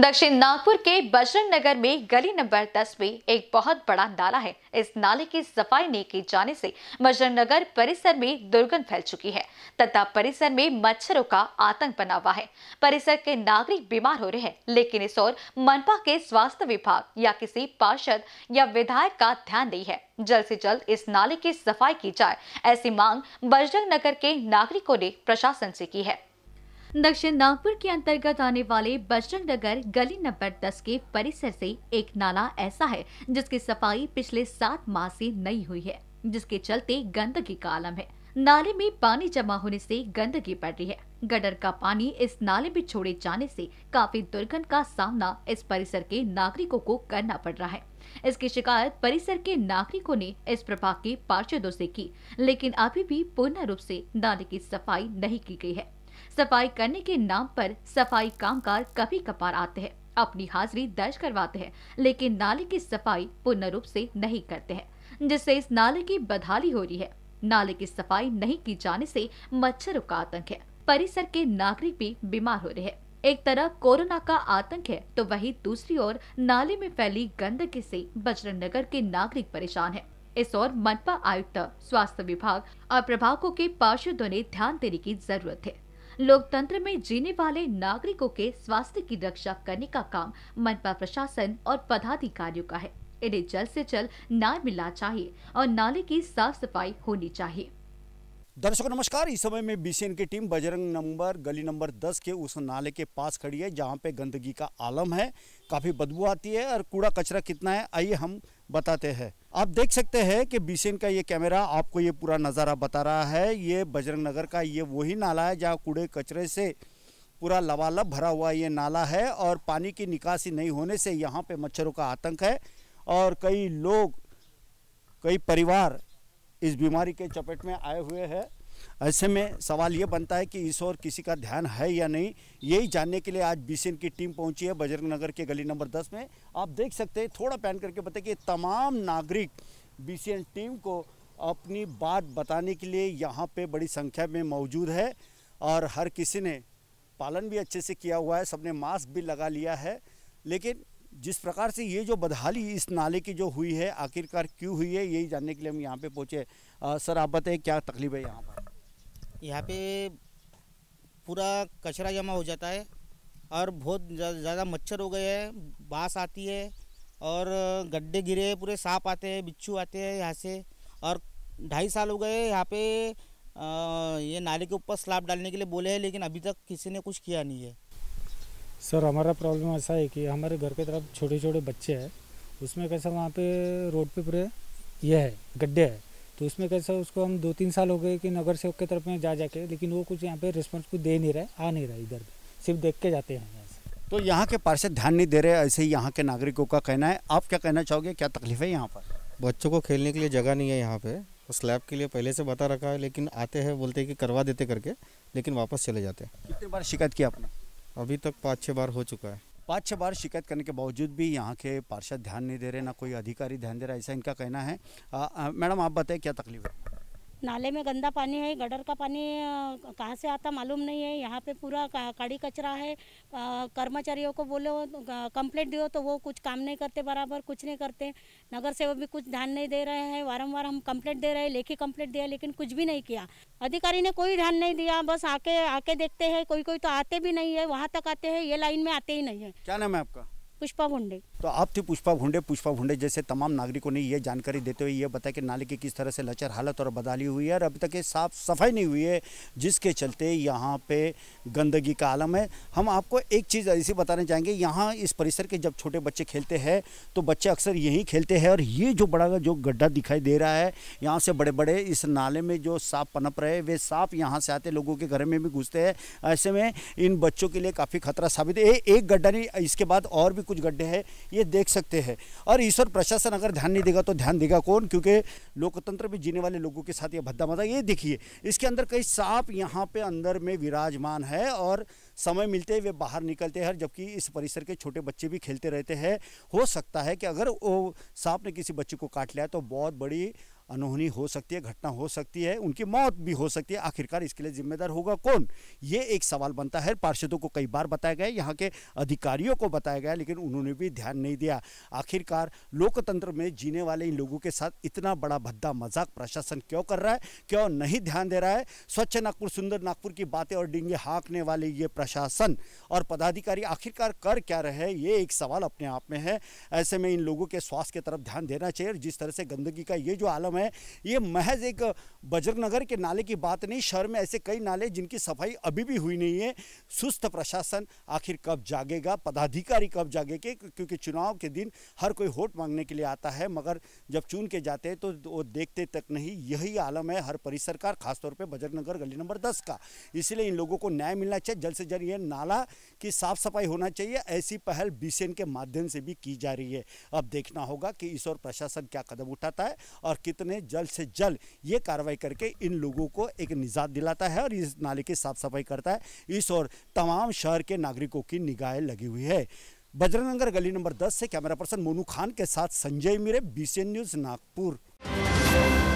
दक्षिण नागपुर के बजरंग नगर में गली नंबर 10 में एक बहुत बड़ा नाला है इस नाले की सफाई नहीं की जाने से बजरंग नगर परिसर में दुर्गंध फैल चुकी है तथा परिसर में मच्छरों का आतंक बना हुआ है परिसर के नागरिक बीमार हो रहे हैं लेकिन इस ओर मनपा के स्वास्थ्य विभाग या किसी पार्षद या विधायक का ध्यान नहीं है जल्द से जल्द इस नाले की सफाई की जाए ऐसी मांग बजरंग नगर के नागरिकों ने प्रशासन से की है दक्षिण नागपुर के अंतर्गत आने वाले बजरंग नगर गली नंबर दस के परिसर से एक नाला ऐसा है जिसकी सफाई पिछले सात माह से नहीं हुई है जिसके चलते गंदगी का आलम है नाले में पानी जमा होने से गंदगी बढ़ रही है गडर का पानी इस नाले में छोड़े जाने से काफी दुर्गंध का सामना इस परिसर के नागरिकों को करना पड़ रहा है इसकी शिकायत परिसर के नागरिकों ने इस प्रभाग के पार्षदों से की लेकिन अभी भी पूर्ण रूप से नाले की सफाई नहीं की गई है सफाई करने के नाम पर सफाई कामगार कभी कपार आते हैं अपनी हाजिरी दर्ज करवाते हैं लेकिन नाले की सफाई पूर्ण रूप से नहीं करते हैं जिससे इस नाले की बदहाली हो रही है नाले की सफाई नहीं की जाने से मच्छरों का आतंक है परिसर के नागरिक भी बीमार हो रहे हैं एक तरफ कोरोना का आतंक है तो वही दूसरी ओर नाले में फैली गंदगी से बजरंग नगर के नागरिक परेशान हैं। इस ओर मनपा आयुक्त स्वास्थ्य विभाग और प्रभागों के पार्षदों ने ध्यान देने की जरूरत है लोकतंत्र में जीने वाले नागरिकों के स्वास्थ्य की रक्षा करने का काम मनपा प्रशासन और पदाधिकारियों का है इन्हें जल्द से जल्द न्याय मिलना चाहिए और नाले की साफ सफाई होनी चाहिए दर्शकों नमस्कार इस समय में बीसीएन की टीम बजरंग नंबर गली नंबर 10 के उस नाले के पास खड़ी है जहां पे गंदगी का आलम है काफ़ी बदबू आती है और कूड़ा कचरा कितना है आइए हम बताते हैं आप देख सकते हैं कि बीसीएन का ये कैमरा आपको ये पूरा नज़ारा बता रहा है ये बजरंग नगर का ये वही नाला है जहाँ कूड़े कचरे से पूरा लबालब भरा हुआ ये नाला है और पानी की निकासी नहीं होने से यहाँ पर मच्छरों का आतंक है और कई लोग कई परिवार इस बीमारी के चपेट में आए हुए हैं ऐसे में सवाल ये बनता है कि इस और किसी का ध्यान है या नहीं यही जानने के लिए आज बीसीएन की टीम पहुंची है बजरंग नगर के गली नंबर 10 में आप देख सकते हैं थोड़ा पैन करके बताए कि तमाम नागरिक बीसीएन टीम को अपनी बात बताने के लिए यहाँ पे बड़ी संख्या में मौजूद है और हर किसी ने पालन भी अच्छे से किया हुआ है सबने मास्क भी लगा लिया है लेकिन जिस प्रकार से ये जो बदहाली इस नाले की जो हुई है आखिरकार क्यों हुई है यही जानने के लिए हम यहाँ पे पहुँचे सर आप बताएं क्या तकलीफ है यहाँ पर यहाँ पे पूरा कचरा जमा हो जाता है और बहुत ज़्यादा मच्छर हो गए हैं बाँस आती है और गड्ढे गिरे पूरे सांप आते हैं बिच्छू आते हैं यहाँ से और ढाई साल हो गए यहाँ पे आ, ये नाले के ऊपर स्लाब डालने के लिए बोले हैं लेकिन अभी तक किसी ने कुछ किया नहीं है सर हमारा प्रॉब्लम ऐसा है कि हमारे घर के तरफ छोटे छोटे बच्चे हैं उसमें कैसा वहाँ पे रोड पे पूरे ये है गड्ढे है तो उसमें कैसा उसको हम दो तीन साल हो गए कि नगर सेवक के तरफ में जा जाके लेकिन वो कुछ यहाँ पे रिस्पॉन्स कुछ दे नहीं रहे आ नहीं रहा इधर सिर्फ देख के जाते हैं तो यहाँ के पार्षद ध्यान नहीं दे रहे ऐसे ही यहाँ के नागरिकों का कहना है आप क्या कहना चाहोगे क्या तकलीफ है यहाँ पर बच्चों को खेलने के लिए जगह नहीं है यहाँ पे स्लैब के लिए पहले से बता रखा है लेकिन आते हैं बोलते हैं कि करवा देते करके लेकिन वापस चले जाते हैं कितने बार शिकायत की आपने अभी तक पाँच छः बार हो चुका है पाँच छः बार शिकायत करने के बावजूद भी यहाँ के पार्षद ध्यान नहीं दे रहे ना कोई अधिकारी ध्यान दे रहा है ऐसा इनका कहना है मैडम आप बताएं क्या तकलीफ है नाले में गंदा पानी है गडर का पानी कहाँ से आता मालूम नहीं है यहाँ पे पूरा काड़ी कचरा है कर्मचारियों को बोले कंप्लेंट दियो तो वो कुछ काम नहीं करते बराबर कुछ नहीं करते नगर सेवक भी कुछ ध्यान नहीं दे रहे हैं वारंवार हम कंप्लेंट दे रहे हैं लेखी कंप्लेंट दिया लेकिन कुछ भी नहीं किया अधिकारी ने कोई ध्यान नहीं दिया बस आके आके देखते हैं कोई कोई तो आते भी नहीं है वहाँ तक आते हैं ये लाइन में आते ही नहीं है क्या नाम है आपका पुष्पा भुंडे तो आप थी पुष्पा भुंडे पुष्पा भुंडे जैसे तमाम नागरिकों ने यह जानकारी देते हुए ये बताया कि नाले की किस तरह से लचर हालत और बदाली हुई है और अभी तक ये साफ सफाई नहीं हुई है जिसके चलते यहाँ पे गंदगी का आलम है हम आपको एक चीज़ ऐसी बताने चाहेंगे यहाँ इस परिसर के जब छोटे बच्चे खेलते हैं तो बच्चे अक्सर यहीं खेलते हैं और ये जो बड़ा जो गड्ढा दिखाई दे रहा है यहाँ से बड़े बड़े इस नाले में जो साफ पनप रहे वे साफ यहाँ से आते लोगों के घर में भी घुसते हैं ऐसे में इन बच्चों के लिए काफ़ी खतरा साबित है एक गड्ढा नहीं इसके बाद और भी कुछ गड्ढे हैं ये देख सकते हैं और ईश्वर प्रशासन अगर ध्यान नहीं देगा तो ध्यान देगा कौन क्योंकि लोकतंत्र में जीने वाले लोगों के साथ ये भद्दा मदा ये देखिए इसके अंदर कई सांप यहाँ पे अंदर में विराजमान है और समय मिलते वे बाहर निकलते हैं जबकि इस परिसर के छोटे बच्चे भी खेलते रहते हैं हो सकता है कि अगर वो सांप ने किसी बच्चे को काट लिया तो बहुत बड़ी अनहोनी हो सकती है घटना हो सकती है उनकी मौत भी हो सकती है आखिरकार इसके लिए जिम्मेदार होगा कौन ये एक सवाल बनता है पार्षदों को कई बार बताया गया यहाँ के अधिकारियों को बताया गया लेकिन उन्होंने भी ध्यान नहीं दिया आखिरकार लोकतंत्र में जीने वाले इन लोगों के साथ इतना बड़ा भद्दा मजाक प्रशासन क्यों कर रहा है क्यों नहीं ध्यान दे रहा है स्वच्छ नागपुर सुंदर नागपुर की बातें और डिंगे हाँकने वाले ये प्रशासन और पदाधिकारी आखिरकार कर क्या रहे ये एक सवाल अपने आप में है ऐसे में इन लोगों के स्वास्थ्य की तरफ ध्यान देना चाहिए और जिस तरह से गंदगी का ये जो आलम है ये महज एक बजरनगर के नाले की बात नहीं शहर में ऐसे कई नाले जिनकी सफाई अभी भी हुई नहीं है सुस्त प्रशासन आखिर कब जागेगा पदाधिकारी कब जागेगे क्योंकि चुनाव के दिन हर कोई वोट मांगने के लिए आता है मगर जब चुन के जाते हैं तो वो देखते तक नहीं यही आलम है हर परिसर का खासतौर पर बजरनगर गली नंबर दस का इसलिए इन लोगों को न्याय मिलना चाहिए जल्द से जल्द ये नाला की साफ सफाई होना चाहिए ऐसी पहल बी के माध्यम से भी की जा रही है अब देखना होगा कि इस और प्रशासन क्या कदम उठाता है और कितना ने जल्द से जल्द ये कार्रवाई करके इन लोगों को एक निजात दिलाता है और इस नाले की साफ सफाई करता है इस और तमाम शहर के नागरिकों की निगाहें लगी हुई है बजरंगनगर गली नंबर 10 से कैमरा पर्सन मोनू खान के साथ संजय मिरे बी न्यूज़ नागपुर